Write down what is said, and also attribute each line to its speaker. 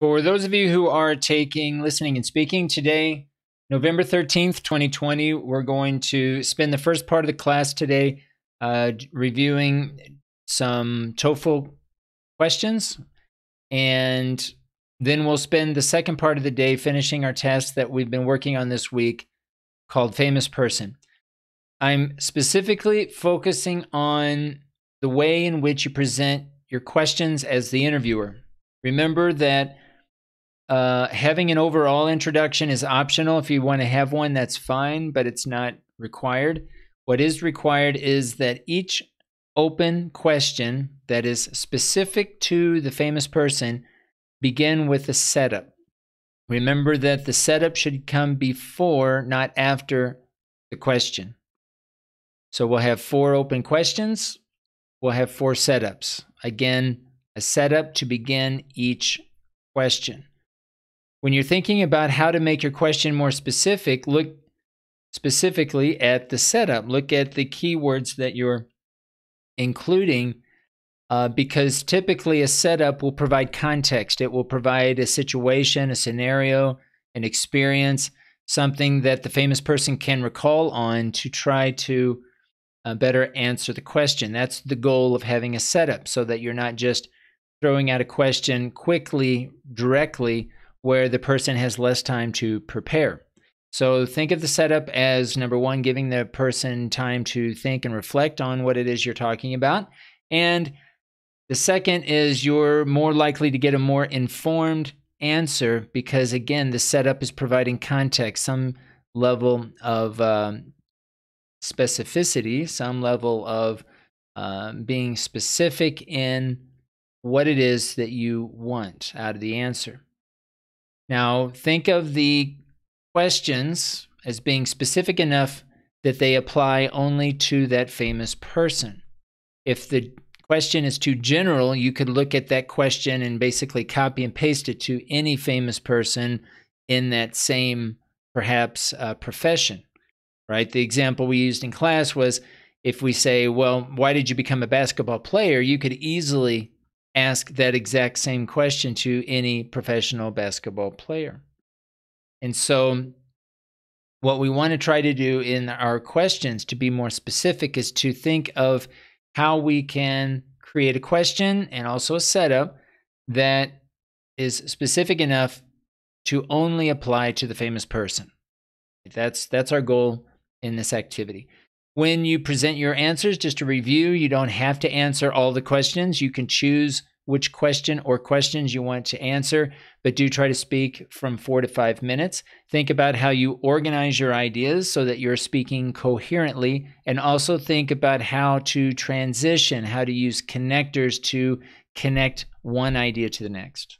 Speaker 1: For those of you who are taking listening and speaking today, November 13th, 2020, we're going to spend the first part of the class today uh, reviewing some TOEFL questions. And then we'll spend the second part of the day finishing our test that we've been working on this week called Famous Person. I'm specifically focusing on the way in which you present your questions as the interviewer. Remember that uh, having an overall introduction is optional. If you want to have one, that's fine, but it's not required. What is required is that each open question that is specific to the famous person begin with a setup. Remember that the setup should come before, not after the question. So we'll have four open questions. We'll have four setups. Again, a setup to begin each question. When you're thinking about how to make your question more specific, look specifically at the setup. Look at the keywords that you're including uh, because typically a setup will provide context. It will provide a situation, a scenario, an experience, something that the famous person can recall on to try to uh, better answer the question. That's the goal of having a setup so that you're not just throwing out a question quickly, directly, where the person has less time to prepare. So think of the setup as number one, giving the person time to think and reflect on what it is you're talking about. And the second is you're more likely to get a more informed answer because, again, the setup is providing context, some level of um, specificity, some level of uh, being specific in what it is that you want out of the answer. Now, think of the questions as being specific enough that they apply only to that famous person. If the question is too general, you could look at that question and basically copy and paste it to any famous person in that same, perhaps, uh, profession, right? The example we used in class was if we say, well, why did you become a basketball player? You could easily ask that exact same question to any professional basketball player. And so, what we want to try to do in our questions to be more specific is to think of how we can create a question and also a setup that is specific enough to only apply to the famous person. That's that's our goal in this activity. When you present your answers, just a review, you don't have to answer all the questions. You can choose which question or questions you want to answer, but do try to speak from four to five minutes. Think about how you organize your ideas so that you're speaking coherently, and also think about how to transition, how to use connectors to connect one idea to the next.